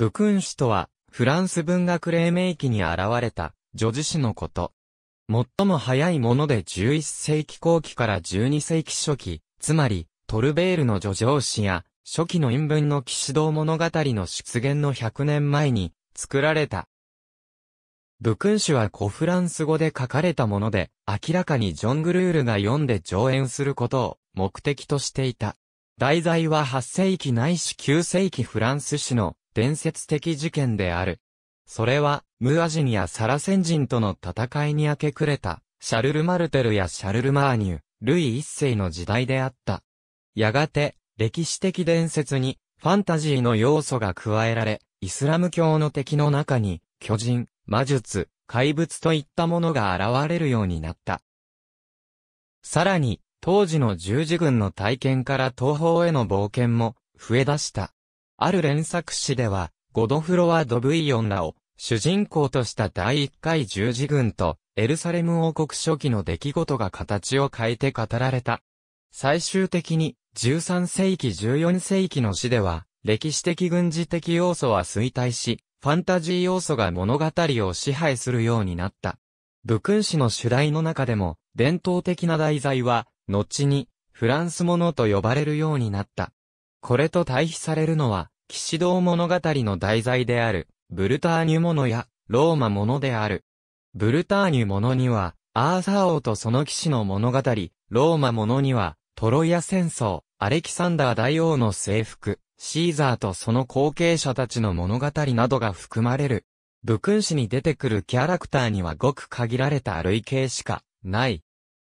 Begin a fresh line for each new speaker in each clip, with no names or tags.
武勲氏とは、フランス文学黎明期に現れた、叙事詩のこと。最も早いもので11世紀後期から12世紀初期、つまり、トルベールの女上詩や、初期の陰文の騎士道物語の出現の100年前に、作られた。武勲氏は古フランス語で書かれたもので、明らかにジョン・グルールが読んで上演することを目的としていた。題材は8世紀ないし9世紀フランス史の伝説的事件である。それは、ムア人やサラセン人との戦いに明け暮れた、シャルル・マルテルやシャルル・マーニュ、ルイ一世の時代であった。やがて、歴史的伝説に、ファンタジーの要素が加えられ、イスラム教の敵の中に、巨人、魔術、怪物といったものが現れるようになった。さらに、当時の十字軍の体験から東方への冒険も、増え出した。ある連作詩では、ゴドフロワ・ドブイヨンらを主人公とした第一回十字軍とエルサレム王国初期の出来事が形を変えて語られた。最終的に13世紀14世紀の詩では歴史的軍事的要素は衰退し、ファンタジー要素が物語を支配するようになった。武勲詩の主題の中でも伝統的な題材は後にフランスものと呼ばれるようになった。これと対比されるのは、騎士道物語の題材である、ブルターニュものや、ローマものである。ブルターニュものには、アーサー王とその騎士の物語、ローマものには、トロイア戦争、アレキサンダー大王の征服、シーザーとその後継者たちの物語などが含まれる。武勲史に出てくるキャラクターにはごく限られた類型しか、ない。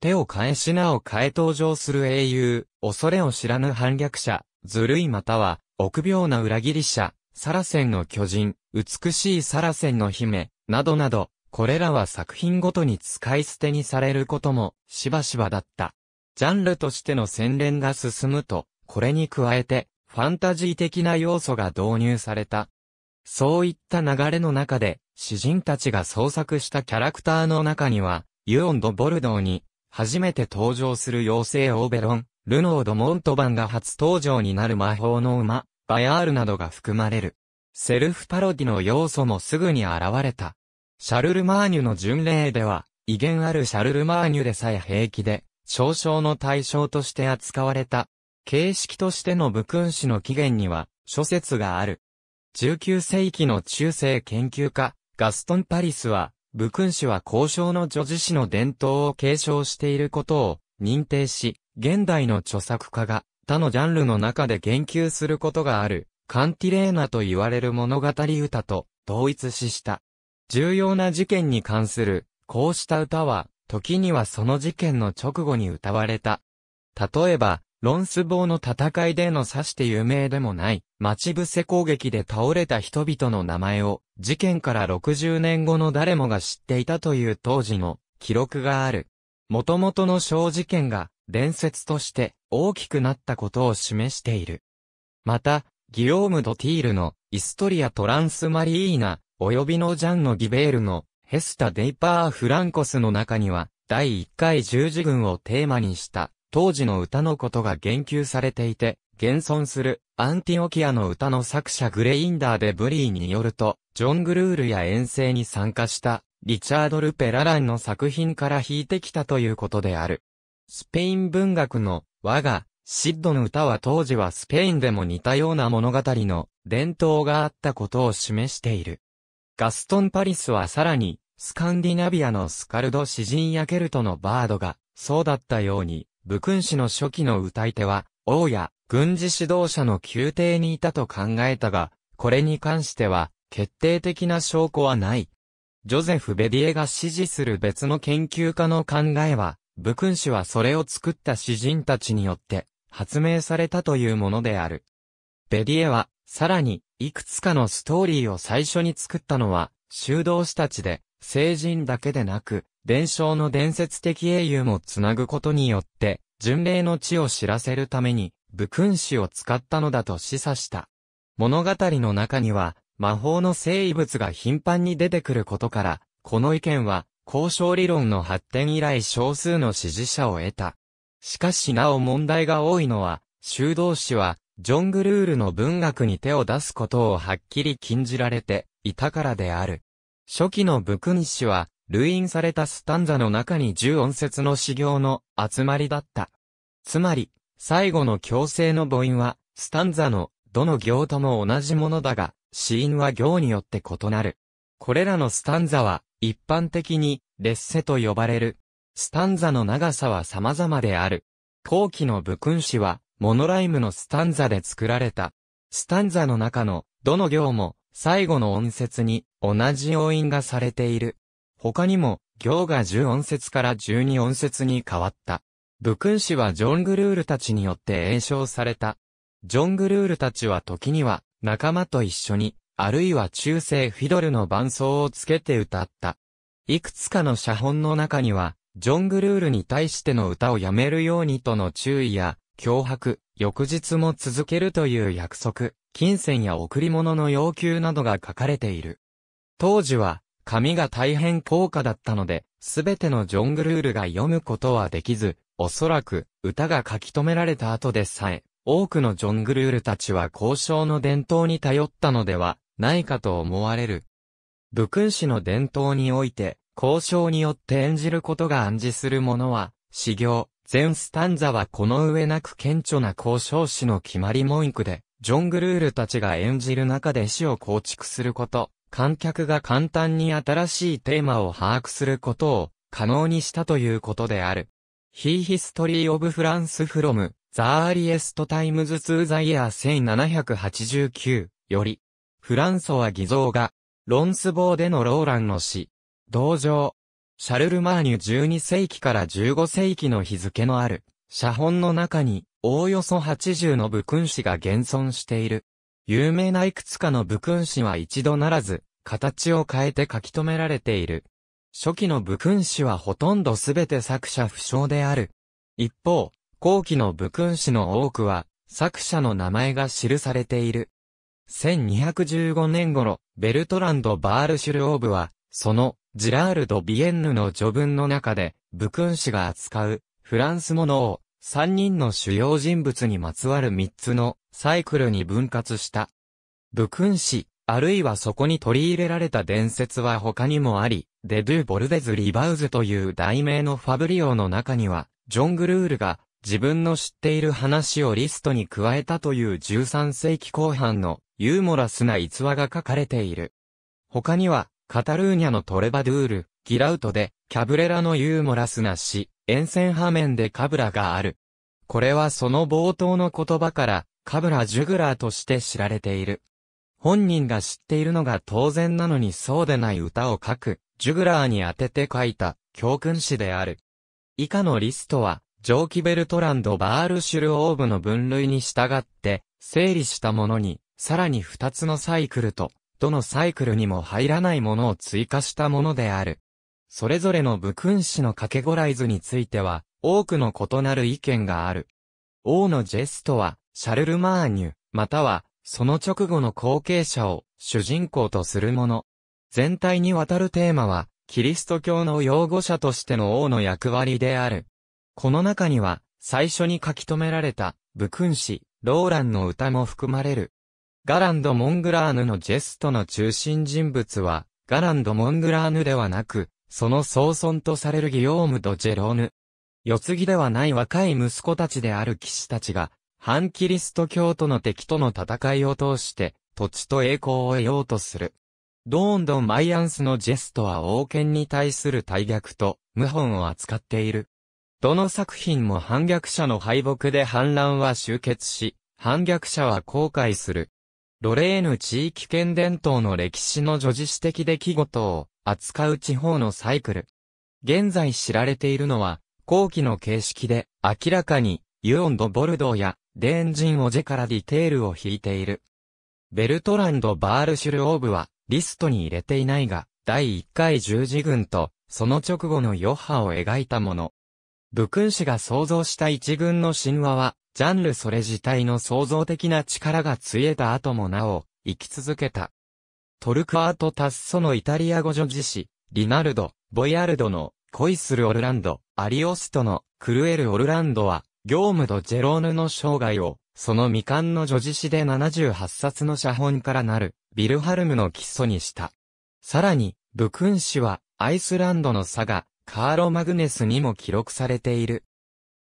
手を変え品を変え登場する英雄、恐れを知らぬ反逆者、ずるいまたは、臆病な裏切り者、サラセンの巨人、美しいサラセンの姫、などなど、これらは作品ごとに使い捨てにされることも、しばしばだった。ジャンルとしての洗練が進むと、これに加えて、ファンタジー的な要素が導入された。そういった流れの中で、詩人たちが創作したキャラクターの中には、ユオン・ド・ボルドーに、初めて登場する妖精オーベロン、ルノード・モントバンが初登場になる魔法の馬、バヤールなどが含まれる。セルフパロディの要素もすぐに現れた。シャルルマーニュの巡礼では、威厳あるシャルルマーニュでさえ平気で、少々の対象として扱われた。形式としての武勲子の起源には、諸説がある。19世紀の中世研究家、ガストン・パリスは、武勲子は交渉の女子師の伝統を継承していることを、認定し、現代の著作家が他のジャンルの中で言及することがある、カンティレーナと言われる物語歌と同一視した。重要な事件に関する、こうした歌は、時にはその事件の直後に歌われた。例えば、ロンス棒の戦いでの指して有名でもない、待ち伏せ攻撃で倒れた人々の名前を、事件から60年後の誰もが知っていたという当時の記録がある。元々の小事件が伝説として大きくなったことを示している。また、ギオーム・ドティールのイストリア・トランス・マリーナ、及びのジャンのギベールのヘスタ・デイパー・フランコスの中には、第1回十字軍をテーマにした当時の歌のことが言及されていて、現存するアンティオキアの歌の作者グレインダーでブリーによると、ジョン・グルールや遠征に参加したリチャード・ル・ペラランの作品から引いてきたということである。スペイン文学の我が、シッドの歌は当時はスペインでも似たような物語の伝統があったことを示している。ガストン・パリスはさらに、スカンディナビアのスカルド詩人やケルトのバードが、そうだったように、武君主の初期の歌い手は、王や軍事指導者の宮廷にいたと考えたが、これに関しては、決定的な証拠はない。ジョゼフ・ベディエが支持する別の研究家の考えは、武君氏はそれを作った詩人たちによって発明されたというものである。ベディエは、さらに、いくつかのストーリーを最初に作ったのは、修道士たちで、聖人だけでなく、伝承の伝説的英雄もつなぐことによって、巡礼の地を知らせるために、武君氏を使ったのだと示唆した。物語の中には、魔法の生物が頻繁に出てくることから、この意見は、交渉理論の発展以来少数の支持者を得た。しかしなお問題が多いのは、修道士は、ジョングルールの文学に手を出すことをはっきり禁じられていたからである。初期のブクニ氏は、類印されたスタンザの中に十音節の修行の集まりだった。つまり、最後の強制の母音は、スタンザの、どの行とも同じものだが、死因は行によって異なる。これらのスタンザは、一般的に、列世と呼ばれる。スタンザの長さは様々である。後期の武君詩は、モノライムのスタンザで作られた。スタンザの中の、どの行も、最後の音節に、同じ音韻がされている。他にも、行が10音節から12音節に変わった。武君詩はジョングルールたちによって栄称された。ジョングルールたちは時には、仲間と一緒に、あるいは中世フィドルの伴奏をつけて歌った。いくつかの写本の中には、ジョン・グルールに対しての歌をやめるようにとの注意や、脅迫、翌日も続けるという約束、金銭や贈り物の要求などが書かれている。当時は、紙が大変高価だったので、すべてのジョン・グルールが読むことはできず、おそらく、歌が書き留められた後でさえ、多くのジョングルールたちは交渉の伝統に頼ったのではないかと思われる。武勲氏の伝統において、交渉によって演じることが暗示するものは、修行、全スタンザはこの上なく顕著な交渉史の決まり文句で、ジョングルールたちが演じる中で死を構築すること、観客が簡単に新しいテーマを把握することを可能にしたということである。ヒーヒストリー・オブ・フランス・フロム、ザーリエストタイムズ・ツー・ザ・イヤー1789より、フランソワ偽造が、ロンスボーでのローランの死、同情、シャルル・マーニュ12世紀から15世紀の日付のある、写本の中に、おおよそ80の武君子が現存している。有名ないくつかの武君子は一度ならず、形を変えて書き留められている。初期の武君子はほとんどすべて作者不詳である。一方、後期の武勲史の多くは、作者の名前が記されている。1215年頃、ベルトランド・バールシュルオーブは、その、ジラールド・ビエンヌの序文の中で、武勲史が扱う、フランスものを、三人の主要人物にまつわる三つのサイクルに分割した。武勲史、あるいはそこに取り入れられた伝説は他にもあり、デ・ドゥ・ボルデズ・リバウズという題名のファブリオの中には、ジョン・グルールが自分の知っている話をリストに加えたという13世紀後半のユーモラスな逸話が書かれている。他には、カタルーニャのトレバドゥール、ギラウトで、キャブレラのユーモラスな詩、沿線破面でカブラがある。これはその冒頭の言葉から、カブラ・ジュグラーとして知られている。本人が知っているのが当然なのにそうでない歌を書く、ジュグラーに当てて書いた教訓詩である。以下のリストは、蒸気ベルトランド・バールシュルオーブの分類に従って、整理したものに、さらに2つのサイクルと、どのサイクルにも入らないものを追加したものである。それぞれの部君子のカけゴライズについては、多くの異なる意見がある。王のジェストは、シャルル・マーニュ、または、その直後の後継者を主人公とするもの。全体にわたるテーマは、キリスト教の擁護者としての王の役割である。この中には、最初に書き留められた、武勲子、ローランの歌も含まれる。ガランド・モングラーヌのジェストの中心人物は、ガランド・モングラーヌではなく、その総尊とされるギヨーム・ド・ジェローヌ。世継ぎではない若い息子たちである騎士たちが、反キリスト教徒の敵との戦いを通して、土地と栄光を得ようとする。ドーンドン・マイアンスのジェストは王権に対する大逆と、謀反を扱っている。どの作品も反逆者の敗北で反乱は終結し、反逆者は後悔する。ロレーヌ地域圏伝統の歴史の叙事史的出来事を扱う地方のサイクル。現在知られているのは、後期の形式で、明らかに、ユオンド・ボルドーや、デーンジン・オジェからディテールを引いている。ベルトランド・バールシュル・オーブは、リストに入れていないが、第1回十字軍と、その直後の余波を描いたもの。武勲氏が創造した一軍の神話は、ジャンルそれ自体の創造的な力がついえた後もなお、生き続けた。トルクアート・タッソのイタリア語女子詩、リナルド、ボヤルドの恋するオルランド、アリオストのクルエル・オルランドは、業務とジェローヌの生涯を、その未完の女子詩で78冊の写本からなる、ビルハルムの基礎にした。さらに、武勲氏は、アイスランドの佐賀、カーロマグネスにも記録されている。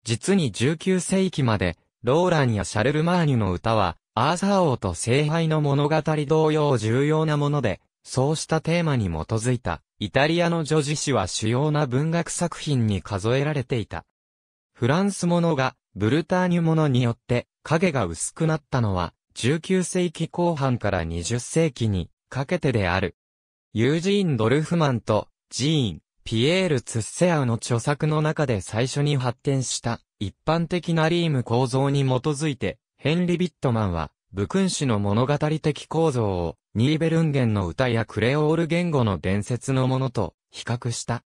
実に19世紀まで、ローランやシャルルマーニュの歌は、アーサー王と聖杯の物語同様重要なもので、そうしたテーマに基づいた、イタリアの女子詩は主要な文学作品に数えられていた。フランスものが、ブルターニュものによって影が薄くなったのは、19世紀後半から20世紀にかけてである。ユージーン・ドルフマンとジーン、ピエール・ツッセアウの著作の中で最初に発展した一般的なリーム構造に基づいて、ヘンリ・ビットマンは、武君主の物語的構造を、ニーベルンゲンの歌やクレオール言語の伝説のものと比較した。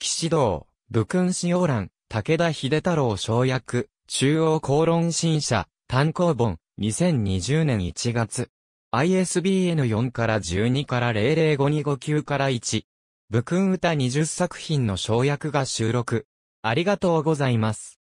騎士道、武君子オ覧、武田秀太郎省役、中央公論新社、単行本、2020年1月。ISBN4 から12から005 2 59から1、武勲歌20作品の小役が収録。ありがとうございます。